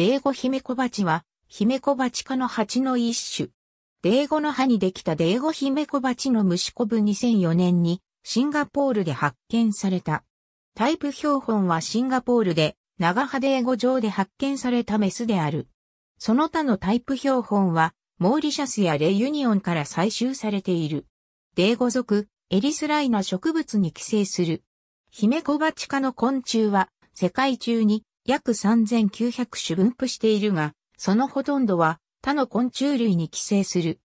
デーゴコバチは、ヒメコバチ科の蜂の一種。デーゴの葉にできたデーゴヒメコバチの虫こぶ2004年に、シンガポールで発見された。タイプ標本はシンガポールで、長葉デーゴ上で発見されたメスである。その他のタイプ標本は、モーリシャスやレユニオンから採集されている。デーゴ属、エリスライナ植物に寄生する。ヒメコバチ科の昆虫は、世界中に約3900種分布しているが、そのほとんどは他の昆虫類に寄生する。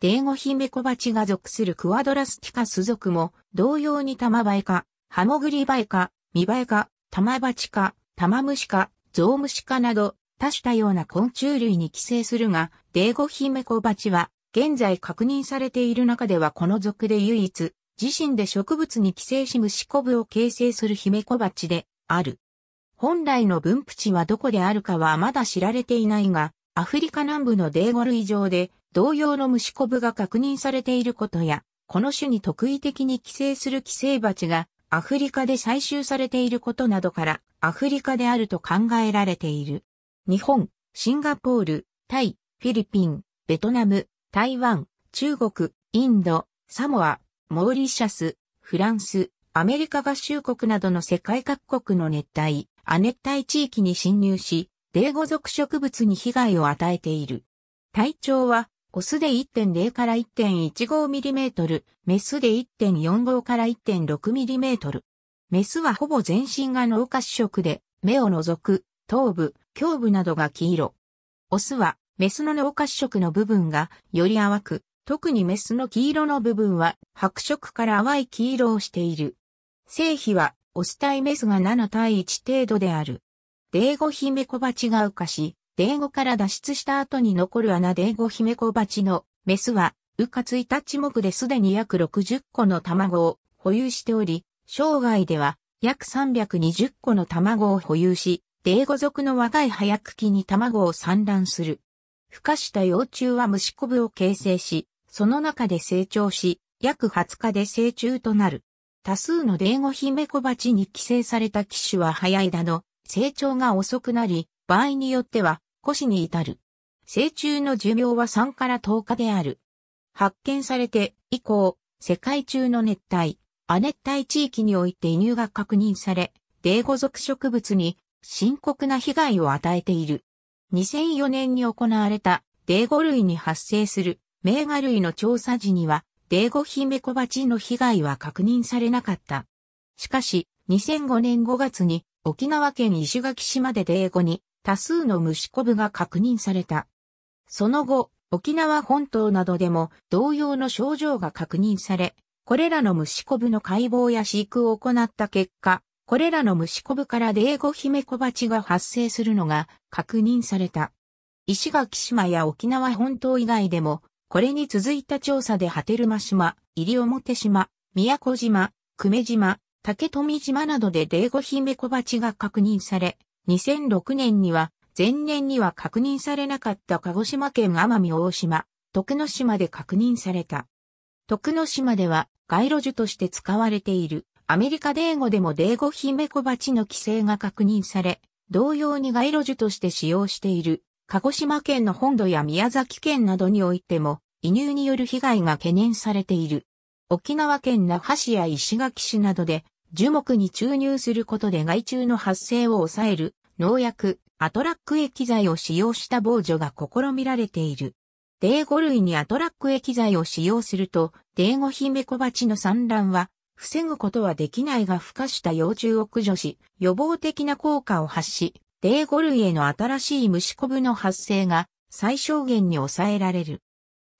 デーゴヒメコバチが属するクワドラスティカス属も同様に玉バエか、ハモグリバエか、ミバエか、玉バチか、玉虫か、ゾウムシかなど多種多様な昆虫類に寄生するが、デーゴヒメコバチは現在確認されている中ではこの属で唯一、自身で植物に寄生し虫コブを形成するヒメコバチである。本来の分布地はどこであるかはまだ知られていないが、アフリカ南部のデーゴ類上で同様の虫コブが確認されていることや、この種に特異的に寄生する寄生蜂がアフリカで採集されていることなどからアフリカであると考えられている。日本、シンガポール、タイ、フィリピン、ベトナム、台湾、中国、インド、サモア、モーリシャス、フランス、アメリカ合衆国などの世界各国の熱帯、亜熱帯地域に侵入し、デーゴ属植物に被害を与えている。体長は、オスで1.0から1 1 5ミリメートル、メスで1.45から1 6ミリメートル。メスはほぼ全身が脳褐色で、目を除く、頭部、胸部などが黄色。オスは、メスの脳褐色の部分がより淡く、特にメスの黄色の部分は白色から淡い黄色をしている。性皮はオス対メスが7対1程度である。デーゴヒメコバチが浮かし、デーゴから脱出した後に残る穴デーゴヒメコバチのメスは、ついた地目ですでに約60個の卵を保有しており、生涯では約320個の卵を保有し、デーゴ族の若い早茎に卵を産卵する。孵化した幼虫は虫コブを形成し、その中で成長し、約20日で成虫となる。多数のデーゴヒメコバチに寄生された機種は早いだの成長が遅くなり、場合によっては、古に至る。成虫の寿命は3から10日である。発見されて以降、世界中の熱帯、亜熱帯地域において入が確認され、デーゴ属植物に深刻な被害を与えている。2004年に行われたデーゴ類に発生する名画類の調査時には、デーゴヒメコバチの被害は確認されなかった。しかし、2005年5月に沖縄県石垣島でデーゴに多数の虫コブが確認された。その後、沖縄本島などでも同様の症状が確認され、これらの虫コブの解剖や飼育を行った結果、これらの虫コブからデーゴヒメコバチが発生するのが確認された。石垣島や沖縄本島以外でもこれに続いた調査で波照間島、西表島、宮古島、久米島、竹富島などでデーゴヒメコバチが確認され、2006年には、前年には確認されなかった鹿児島県奄美大島、徳之島で確認された。徳之島では、街路樹として使われている、アメリカデーゴでもデーゴヒメコバチの規制が確認され、同様に街路樹として使用している鹿児島県の本土や宮崎県などにおいても、移入による被害が懸念されている。沖縄県那覇市や石垣市などで、樹木に注入することで害虫の発生を抑える、農薬、アトラック液剤を使用した防除が試みられている。デーゴ類にアトラック液剤を使用すると、デーゴヒメコバチの産卵は、防ぐことはできないが孵化した幼虫を駆除し、予防的な効果を発し、デーゴ類への新しい虫コブの発生が最小限に抑えられる。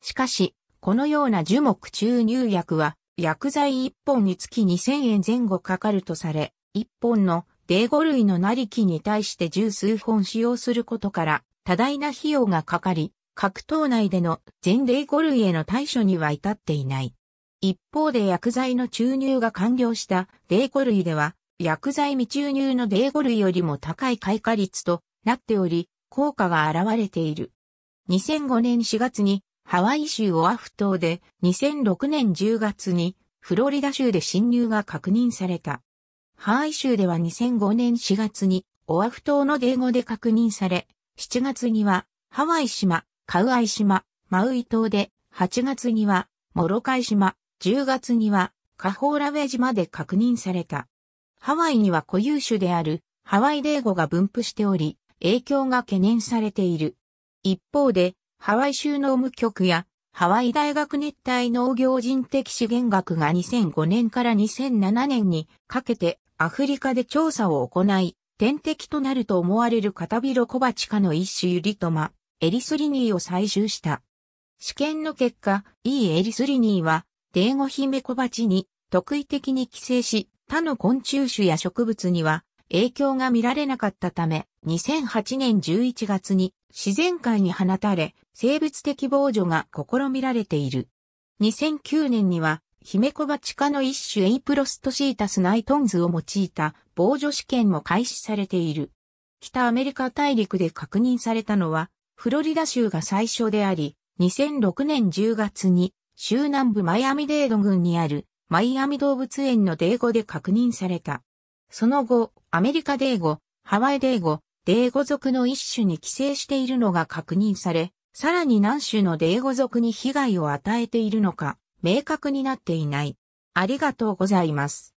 しかし、このような樹木注入薬は、薬剤1本につき2000円前後かかるとされ、1本のデーゴ類のなりきに対して十数本使用することから、多大な費用がかかり、各島内での全デーゴ類への対処には至っていない。一方で薬剤の注入が完了したデーゴ類では、薬剤未注入のデーゴ類よりも高い開花率となっており、効果が現れている。2005年4月にハワイ州オアフ島で2006年10月にフロリダ州で侵入が確認された。ハワイ州では2005年4月にオアフ島のデーゴで確認され、7月にはハワイ島、カウアイ島、マウイ島で、8月にはモロカイ島、10月にはカホーラウェ島で確認された。ハワイには固有種であるハワイデーゴが分布しており、影響が懸念されている。一方で、ハワイ州農務局やハワイ大学熱帯農業人的資源学が2005年から2007年にかけてアフリカで調査を行い、天敵となると思われるカタビロコバチ科の一種ユリトマ、エリスリニーを採集した。試験の結果、E エリスリニーは、デーゴヒメコバチに特異的に寄生し、他の昆虫種や植物には影響が見られなかったため、2008年11月に自然界に放たれ、生物的防除が試みられている。2009年には、ヒメコバチ科の一種エイプロストシータスナイトンズを用いた防除試験も開始されている。北アメリカ大陸で確認されたのは、フロリダ州が最初であり、2006年10月に、州南部マイアミデード郡にあるマイアミ動物園のデーゴで確認された。その後、アメリカデーゴ、ハワイデーゴ、デーゴ族の一種に寄生しているのが確認され、さらに何種のデーゴ族に被害を与えているのか、明確になっていない。ありがとうございます。